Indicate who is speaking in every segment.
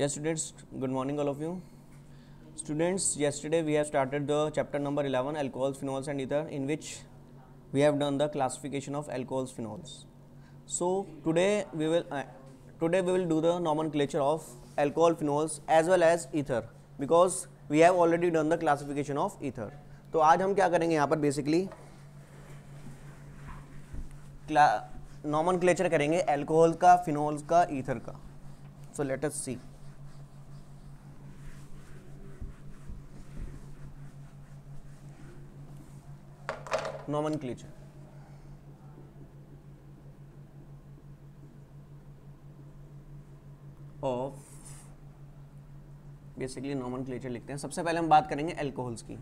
Speaker 1: yes students good morning all of you students yesterday we have started the chapter number 11 alcohols phenols and ether in which we have done the classification of alcohols phenols so today we will uh, today we will do the nomenclature of alcohol phenols as well as ether because we have already done the classification of ether तो आज हम क्या करेंगे यहाँ पर basically नॉमन करेंगे alcohol का phenol का ईथर का so let us see nomen of basically nomen लिखते हैं सबसे पहले हम बात करेंगे एल्कोहल्स की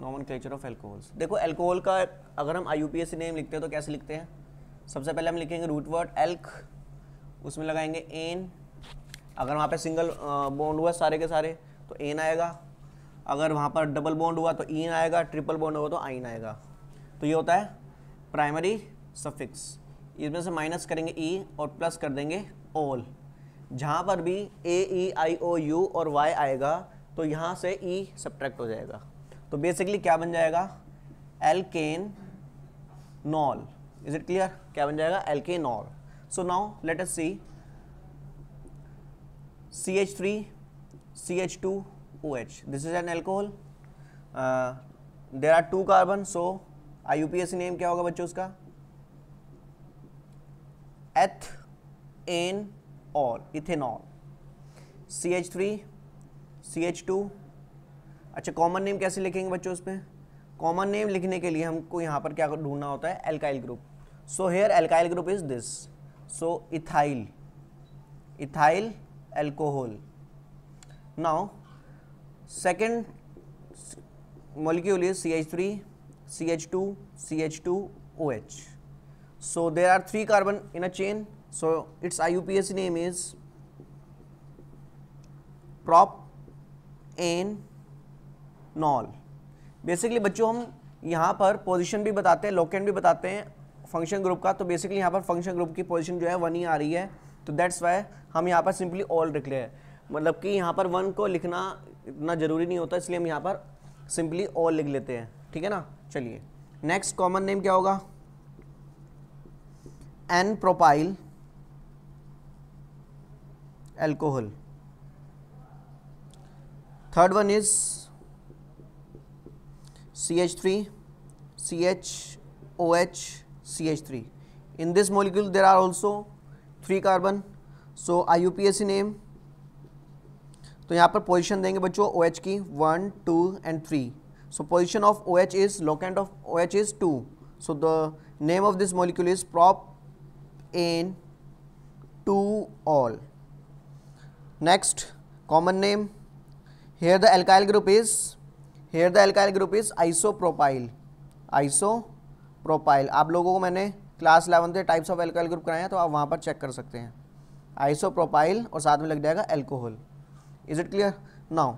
Speaker 1: नॉमन ऑफ एल्कोहल्स देखो एल्कोहल का अगर हम आई नेम लिखते हैं तो कैसे लिखते हैं सबसे पहले हम लिखेंगे रूट वर्ड एल्क उसमें लगाएंगे एन अगर वहाँ पे सिंगल बॉन्ड हुआ सारे के सारे तो एन आएगा अगर वहाँ पर डबल बॉन्ड हुआ तो इन आएगा ट्रिपल बॉन्ड हुआ तो आइन आएगा तो ये होता है प्राइमरी सफिक्स इसमें से माइनस करेंगे ई e और प्लस कर देंगे ओल जहाँ पर भी ए ई आई ओ यू और वाई आएगा तो यहाँ से ई e सब्ट्रैक्ट हो जाएगा तो बेसिकली क्या बन जाएगा alkanol is it clear क्या बन जाएगा alkanol so now let us see C H three C H two OH. This is an alcohol. Uh, there are two carbon. So IUPAC name क्या होगा बच्चों उसका? Ethane और ethanol C H three C H two अच्छा common name कैसे लिखेंगे बच्चों उसमें कॉमन नेम लिखने के लिए हमको यहाँ पर क्या ढूंढना होता है alkyl group so here alkyl group is this so ethyl ethyl alcohol now second C C H H three two H two O H so there are three carbon in a chain so it's I U P S name is propanol basically बच्चों हम यहाँ पर position भी बताते हैं locant भी बताते हैं फंक्शन ग्रुप का तो बेसिकली यहाँ पर फंक्शन ग्रुप की पोजिशन जो है वन ही आ रही है तो दैट्स वाई हम यहाँ पर सिंपली ऑल लिख रहे मतलब कि यहाँ पर वन को लिखना इतना ज़रूरी नहीं होता इसलिए हम यहाँ पर सिंपली ऑल लिख लेते हैं ठीक है ना चलिए नेक्स्ट कॉमन नेम क्या होगा n propyl alcohol third one is C H three C H O H C H three in are also three carbon so I U P S C name तो यहाँ पर position देंगे बच्चों O OH की one two and three so position of O H is locant of O H is two so the name of this molecule is propan two ol next common name here the alkyl group is here the alkyl group is isopropyl isopropyl आप लोगों को मैंने class eleven से types of alkyl group कराया तो आप वहाँ पर चेक कर सकते हैं आइसो प्रोपाइल और साथ में लग जाएगा alcohol is it clear now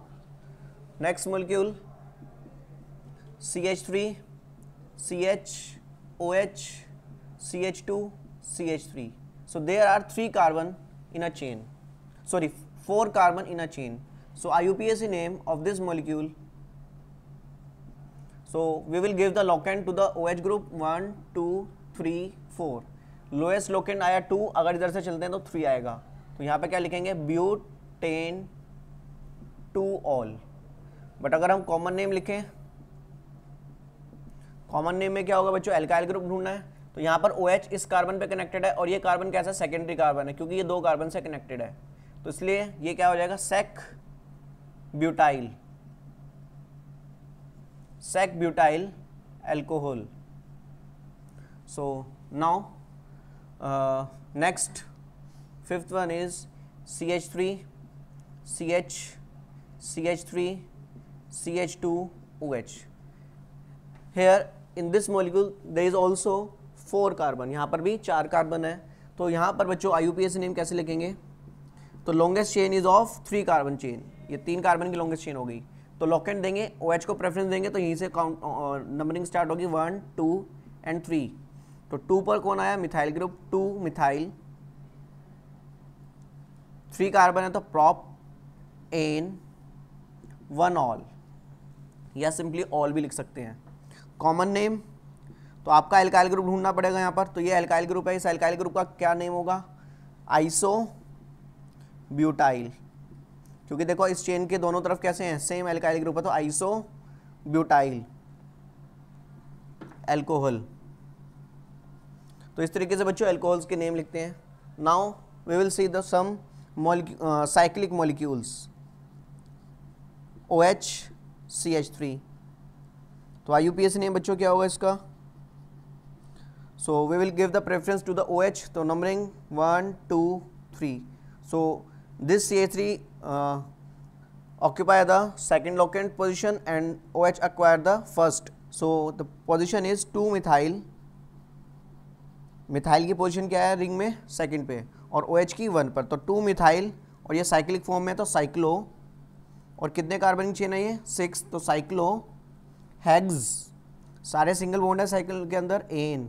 Speaker 1: next molecule C H three C H O H C H two C H three so there are three carbon in a chain sorry four carbon in a chain so I U P S name of this molecule so we will give the locant to the O H group one two three four lowest locant आया two अगर इधर से चलते हैं तो three आएगा तो यहाँ पे क्या लिखेंगे ब्यूटेन टू ऑल बट अगर हम कॉमन नेम लिखें कॉमन नेम में क्या होगा बच्चों एल्काइल ग्रुप ढूंढना है तो यहाँ पर ओ OH इस कार्बन पे कनेक्टेड है और ये कार्बन कैसा है सेकेंडरी कार्बन है क्योंकि ये दो कार्बन से कनेक्टेड है तो इसलिए ये क्या हो जाएगा sec butyl sec butyl alcohol so now next fifth one is C H three C H CH3, CH2, OH. Here in this molecule there is also four carbon यहाँ पर भी चार कार्बन है तो यहाँ पर बच्चों आई नेम कैसे लिखेंगे तो longest chain is of three carbon chain ये तीन कार्बन की लॉन्गेस्ट चेन हो गई तो लॉकेट देंगे ओ OH को प्रेफरेंस देंगे तो यहीं से काउंट नंबरिंग स्टार्ट होगी वन टू एंड थ्री तो टू पर कौन आया methyl group two methyl three carbon है तो प्रॉप एन वन ऑल या सिंपली ऑल भी लिख सकते हैं कॉमन नेम तो आपका एल्काइल ग्रुप ढूंढना पड़ेगा यहाँ पर तो ये एल्काइल ग्रुप है इस एल्काइल ग्रुप का क्या नेम होगा आइसो ब्यूटाइल क्योंकि देखो इस चेन के दोनों तरफ कैसे हैं सेम एल्काइल ग्रुप है तो आइसो ब्यूटाइल एल्कोहल तो इस तरीके से बच्चों एल्कोहल्स के नेम लिखते हैं now we will see the some cyclic molecules O H C H three तो I U P S name बच्चों क्या होगा इसका so we will give the preference to the O H तो numbering one two three so this C H three occupy the second locant position and O H acquire the first so the position is two methyl methyl की position क्या है ring में second पे और O H की one पर तो two methyl और ये साइक्लिक फॉर्म में तो साइक्लो और कितने कार्बनिक चेन है ये सिक्स तो साइक्लो हैग्स सारे सिंगल बॉन्ड है साइकिल के अंदर एन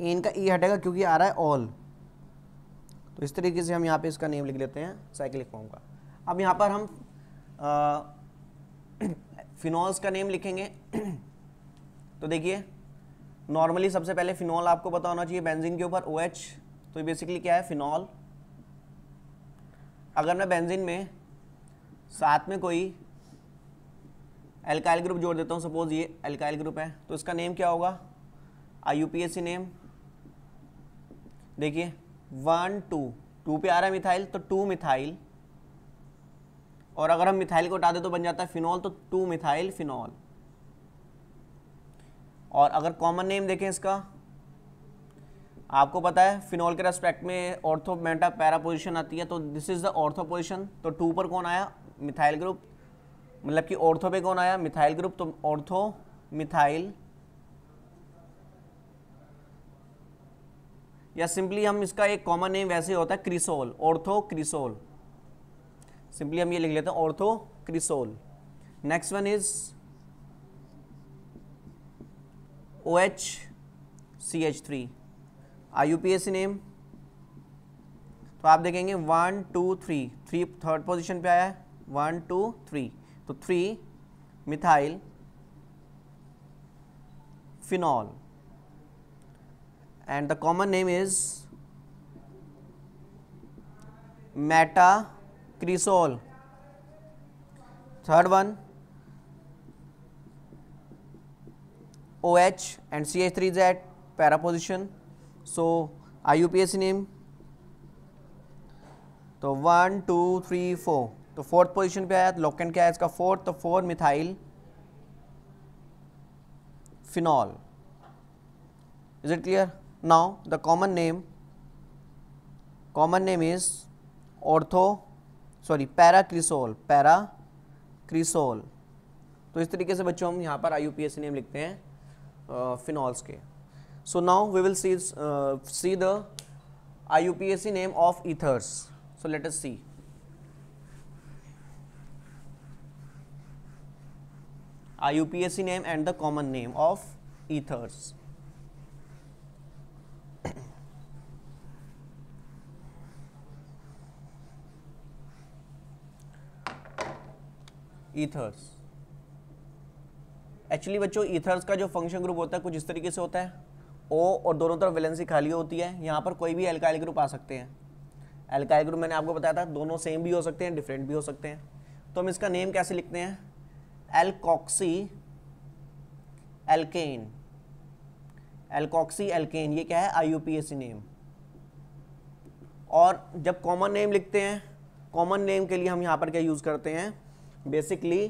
Speaker 1: एन का ई e हटेगा क्योंकि आ रहा है ऑल तो इस तरीके से हम यहाँ पे इसका नेम लिख लेते हैं साइकिल फॉर्म का अब यहाँ पर हम फिनॉल्स का नेम लिखेंगे तो देखिए नॉर्मली सबसे पहले फिनॉल आपको पता होना चाहिए बेंजीन के ऊपर ओ OH, तो बेसिकली क्या है फिनॉल अगर मैं बेंजीन में साथ में कोई एल्काइल ग्रुप जोड़ देता हूँ सपोज ये एल्काइल ग्रुप है तो इसका नेम क्या होगा आई नेम देखिए वन टू टू पे आ रहा है मिथाइल तो टू मिथाइल और अगर हम मिथाइल को हटा दें तो बन जाता है फिनॉल तो टू मिथाइल फिनॉल और अगर कॉमन नेम देखें इसका आपको पता है फिनॉल के रेस्पेक्ट में ऑर्थो मेटा पैरा पोजिशन आती है तो this is the ortho position तो टू पर कौन आया मिथाइल ग्रुप मतलब कि ऑर्थो पे कौन आया मिथाइल ग्रुप तो ऑर्थो मिथाइल या सिंपली हम इसका एक कॉमन नेम वैसे होता है क्रिसोल ऑर्थो क्रिसोल सिंपली हम ये लिख लेते हैं ortho cresol next one is O H C H three I U P S name तो आप देखेंगे one two three three third position पे आया है वन टू three, तो three methyl phenol and the common name is meta metacresol third one oh and ch3z para position so iupac name so 1 2 3 4 तो fourth position पे आया तो क्या है इसका फोर्थ तो four methyl phenol is it clear now the common name common name is ortho sorry para cresol para cresol तो इस तरीके से बच्चों हम यहाँ पर आई नेम लिखते हैं फिनॉल्स के so now we will see see the I name of ethers so let us see IUPAC name and the common name of ethers. Ethers actually बच्चों ईथर्स का जो फंक्शन ग्रुप होता है कुछ इस तरीके से होता है ओ और दोनों तरफ वैलेंसी खाली होती है यहाँ पर कोई भी एल्काइल ग्रुप आ सकते हैं एल्काइल ग्रुप मैंने आपको बताया था दोनों सेम भी हो सकते हैं डिफरेंट भी हो सकते हैं तो हम इसका नेम कैसे लिखते हैं एलकॉक्सी एल्केन एल्कॉक्सी एल्केन ये क्या है आईयूपीएसी नेम और जब कॉमन नेम लिखते हैं कॉमन नेम के लिए हम यहां पर क्या यूज़ करते हैं बेसिकली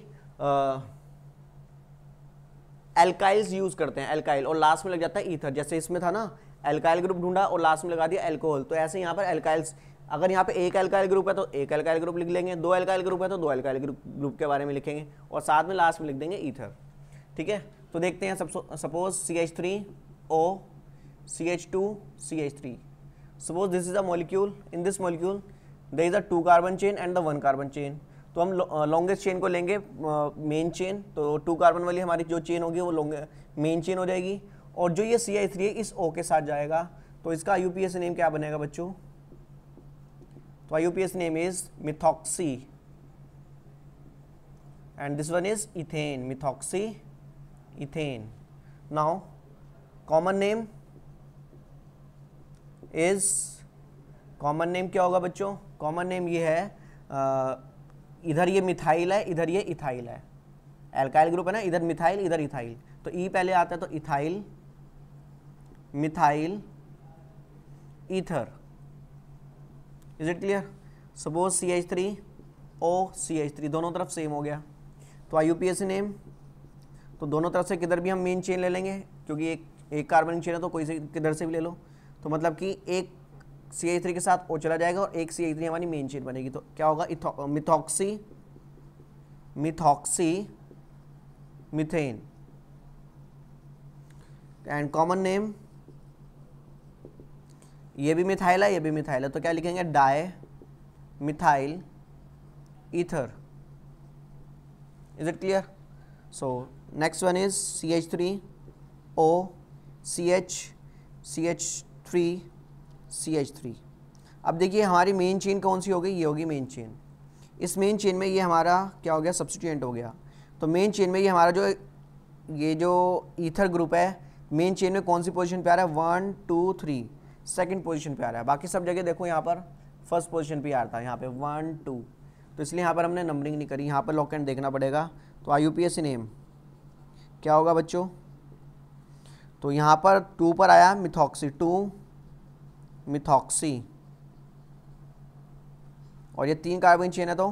Speaker 1: एल्काइल्स यूज़ करते हैं एल्काइल और लास्ट में लग जाता है ईथर जैसे इसमें था ना एल्काइल ग्रुप ढूंढा और लास्ट में लगा दिया एल्कोहल तो ऐसे यहां पर एल्काइल्स अगर यहाँ पे एक एल्काइल ग्रुप है तो एक एल्काइल ग्रुप लिख लेंगे दो एल्काइल ग्रुप है तो दो एल्काइल ग्रुप ग्रुप के बारे में लिखेंगे और साथ में लास्ट में लिख देंगे ईथर ठीक है तो देखते हैं suppose C H three O C H two C H three suppose this is a molecule in this molecule there is a two carbon chain and the one carbon chain तो हम longest chain को लेंगे main chain तो two carbon वाली हमारी जो chain होगी वो लॉन्ग मेन चेन हो जाएगी और जो ये सी आई थ्री है इस ओ के साथ जाएगा तो इसका यू पी एस नेम क्या बनेगा बच्चों YUPS name is methoxy and this one is ethane methoxy ethane. Now common name is common name क्या होगा बच्चों कॉमन नेम ये है आ, इधर ये मिथाइल है इधर ये इथाइल है एल्काइल ग्रुप है ना इधर मिथाइल इधर इथाइल तो ई e पहले आता है तो ethyl methyl ether is it clear suppose C H three O C H three दोनों तरफ सेम हो गया तो I U P S name तो दोनों तरफ से किधर भी हम मेन चेन ले लेंगे क्योंकि एक एक कार्बन चेन है तो कोई से किधर से भी ले लो तो मतलब कि एक सी एच थ्री के साथ ओ चला जाएगा और एक सी एच थ्री हमारी मेन चेन बनेगी तो क्या होगा methoxy methoxy methane and common name ये भी मिथाइल है ये भी मिथाइल है तो क्या लिखेंगे di methyl ether is it clear so next one is C H three O C H C H three C H three अब देखिए हमारी मेन चेन कौन सी हो गई ये होगी मेन चेन इस मेन चेन में ये हमारा क्या हो गया सब्सिट्यूएंट हो गया तो मेन चेन में ये हमारा जो ये जो ईथर ग्रुप है मेन चेन में कौन सी पोजीशन पे आ रहा है one two three second position पे आ रहा है बाकी सब जगह देखो यहाँ पर फर्स्ट पोजीशन पे आ रहा था यहाँ पे वन टू तो इसलिए यहाँ पर हमने नंबरिंग नहीं करी यहाँ पर लॉक एंड देखना पड़ेगा तो आई नेम क्या होगा बच्चों तो यहाँ पर टू पर आया मिथॉक्सी टू मिथॉक्सी और ये तीन कार्बन चेन है तो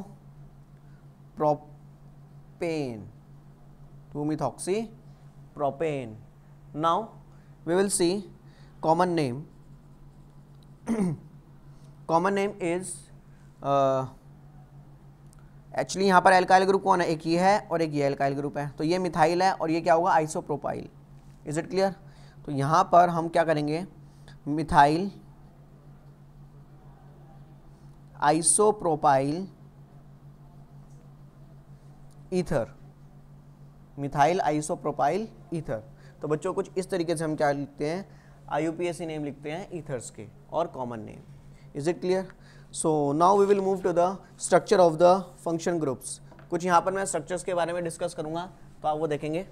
Speaker 1: propane two methoxy propane now we will see common name common name is actually यहाँ पर एल्काइल ग्रुप कौन है एक ये है और एक ये एल्काइल ग्रुप है तो ये मिथाइल है और ये क्या होगा आइसोप्रोपाइल इज इट क्लियर तो यहाँ पर हम क्या करेंगे methyl isopropyl ether methyl isopropyl ether तो बच्चों कुछ इस तरीके से हम क्या लिखते हैं आई नेम लिखते हैं ईथर्स के or common name. Is it clear? So now we will move to the structure of the function groups. कुछ यहाँ पर मैं structures के बारे में discuss करूँगा तो आप वो देखेंगे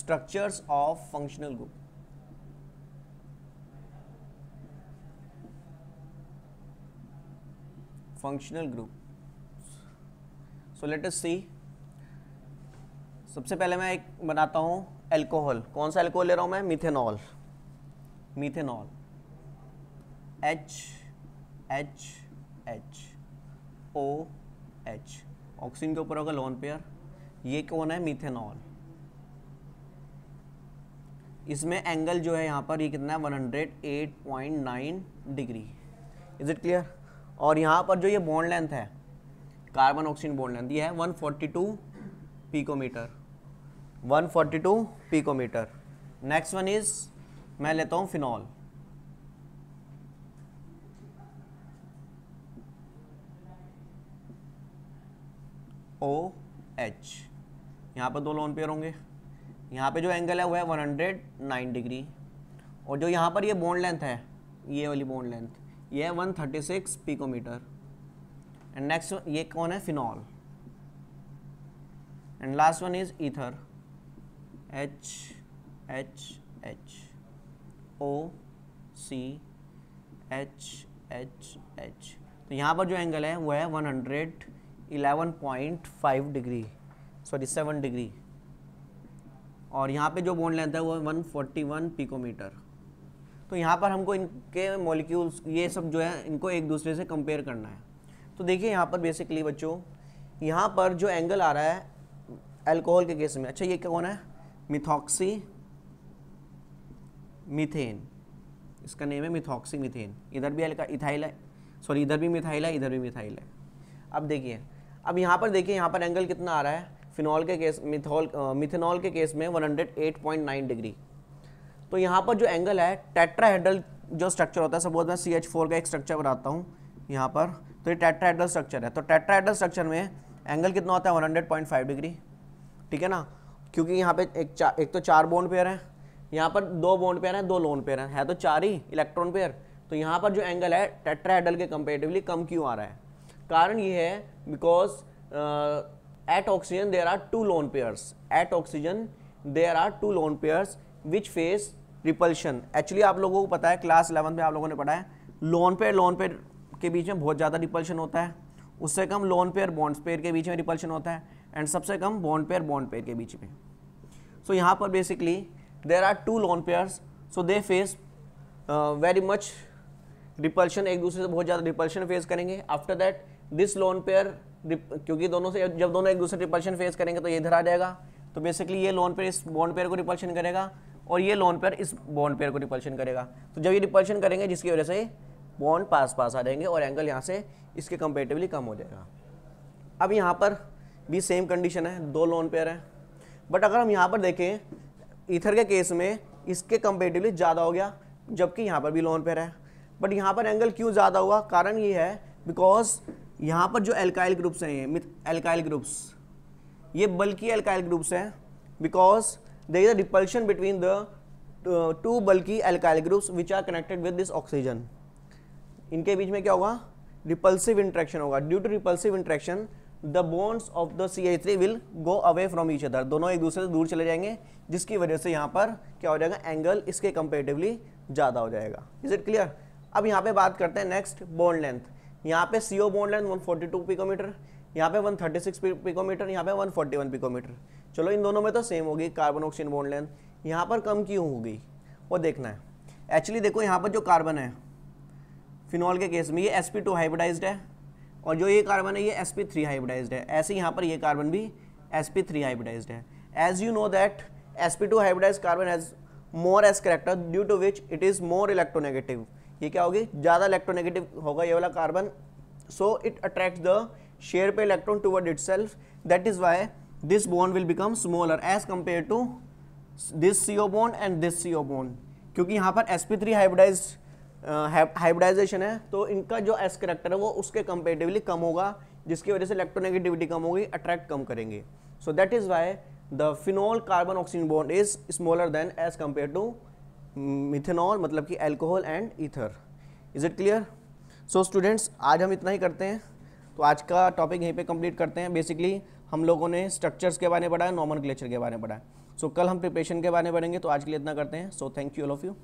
Speaker 1: structures of functional group. functional group so let us see सबसे पहले मैं एक बनाता हूँ एल्कोहल कौन सा एल्कोहल ले रहा हूँ मैं methanol methanol H H H O H oxygen के ऊपर होगा लोन पेयर ये कौन है मिथेनॉल इसमें एंगल जो है यहाँ पर ये कितना है 108.9 डिग्री इज इट क्लियर और यहाँ पर जो ये बॉन्ड लेंथ है कार्बन ऑक्सीजन बोन लेंथ दी है 142 picometre 142 picometre next one is मैं लेता हूँ फिनॉल ओ एच यहाँ पर दो लोन पेयर होंगे यहाँ पे जो एंगल है वो है 109 डिग्री और जो यहाँ पर ये यह लेंथ है ये वाली बोन लेंथ ये है 136 पीकोमीटर एंड नेक्स्ट ये कौन है phenol and last one is ether H H H O C H H H तो यहाँ पर जो एंगल है वो है 111.5 डिग्री सॉरी 7 डिग्री और यहाँ पे जो बोन लेंथ है वो 141 पिकोमीटर तो यहाँ पर हमको इनके मॉलिक्यूल्स ये सब जो है इनको एक दूसरे से कंपेयर करना है तो देखिए यहाँ पर बेसिकली बच्चों यहाँ पर जो एंगल आ रहा है अल्कोहल के केस में अच्छा ये क्या कौन है मिथॉक्सी मिथेन इसका नेम है मिथॉक्सी मिथेन इधर भी हल्का इथाइल है सॉरी इधर भी मिथाइल है इधर भी मिथाइल है अब देखिए अब यहाँ पर देखिए यहाँ पर एंगल कितना आ रहा है फिनॉल के केस मिथोल मिथेनॉल के केस में 108.9 डिग्री तो यहाँ पर जो एंगल है टेट्राहेड्रल जो स्ट्रक्चर होता है सपोज मैं सी एच फोर का एक स्ट्रक्चर बनाता हूँ यहाँ पर तो ये टेट्राइडल स्ट्रक्चर है तो टेट्राइडल स्ट्रक्चर में एंगल कितना होता है 100.5 डिग्री ठीक है ना क्योंकि यहाँ पे एक चार एक तो चार बोन पेयर हैं यहाँ पर दो बोन पेयर हैं दो लोन पेयर हैं है तो चार ही इलेक्ट्रॉन पेयर तो यहाँ पर जो एंगल है टेट्राहेडल के कंपेरेटिवली कम क्यों आ रहा है कारण ये है because at oxygen there are two lone pairs at oxygen there are two lone pairs which face repulsion actually आप लोगों को पता है क्लास इलेवन में आप लोगों ने पढ़ा है लोन पेयर लोन पेयर के बीच में बहुत ज़्यादा रिपल्शन होता है उससे कम लोन पेयर बॉन्ड्स पेयर के बीच में रिपल्शन होता है एंड सबसे कम बॉन्ड पेयर बॉन्ड पेयर के बीच में सो so, यहाँ पर basically there are two lone pairs so they face very much repulsion एक दूसरे से बहुत ज़्यादा रिपल्शन फेस करेंगे after that this lone pair क्योंकि दोनों से जब दोनों एक दूसरे रिपल्शन फेस करेंगे तो ये इधर आ जाएगा तो बेसिकली ये लोन पेयर इस बॉन्ड पेयर को रिपल्शन करेगा और ये लोन पेयर इस बॉन्ड पेयर को रिपल्शन करेगा तो जब ये रिपल्शन करेंगे जिसकी वजह से बॉन्ड पास पास आ जाएंगे और एंगल यहाँ से इसके कंपेरेटिवली कम हो जाएगा अब यहाँ पर भी सेम कंडीशन है दो लोन पेयर हैं बट अगर हम यहाँ पर देखें ईथर के केस में इसके कंपेरेटिवली ज़्यादा हो गया जबकि यहाँ पर भी लोन पेयर है बट यहाँ पर एंगल क्यों ज़्यादा हुआ कारण ये है बिकॉज यहाँ पर जो एल्काइल ग्रुप्स हैं ये एल्काइल ग्रुप्स ये बल्कि एल्काइल ग्रुप्स हैं because there is a repulsion between the two बल्कि alkyl groups which are connected with this oxygen इनके बीच में क्या होगा रिपल्सिव इंट्रैक्शन होगा due to repulsive interaction the bonds of the C H three will go away from each other दोनों एक दूसरे से दूर चले जाएंगे जिसकी वजह से यहाँ पर क्या हो जाएगा एंगल इसके कंपेरेटिवली ज़्यादा हो जाएगा इज इट क्लियर अब यहाँ पे बात करते हैं नेक्स्ट बोन लेंथ यहाँ पे C O bond length 142 picometre यहाँ पे सिक्स पिकोमीटर यहाँ पे वन पिकोमीटर चलो इन दोनों में तो सेम होगी कार्बन ऑक्सीजन बोन लेंथ यहाँ पर कम क्यों होगी वो देखना है एक्चुअली देखो यहाँ पर जो कार्बन है फिनॉल के केस में ये एस हाइब्रिडाइज्ड है और जो ये कार्बन है ये एस हाइब्रिडाइज्ड है ऐसे यहाँ पर ये कार्बन भी एस हाइब्रिडाइज्ड है as you know that S hybridise carbon has more S character due to which it is more electronegative ये क्या होगी ज़्यादा इलेक्ट्रोनेगेटिव होगा ये वाला carbon so it attract the share pair electron toward itself that is why this bond will become smaller as compare to this C O bond and this C O bond क्योंकि यहाँ पर S P three hybridised hybridisation है तो इनका जो S character है वो उसके कंपेरेटिवली कम होगा जिसकी वजह से इलेक्ट्रोनेगेटिविटी कम होगी अट्रैक्ट कम करेंगे so that is why the phenol carbon oxygen bond is smaller than as compare to methanol मतलब कि alcohol and ether is it clear so students आज हम इतना ही करते हैं तो आज का टॉपिक यहीं पे कंप्लीट करते हैं बेसिकली हम लोगों ने स्ट्रक्चर्स के बारे में पढ़ा है क्लेचर के बारे में पढ़ा है सो so, कल हम प्रिपरेशन के बारे में पढ़ेंगे तो आज के लिए इतना करते हैं so thank you all of you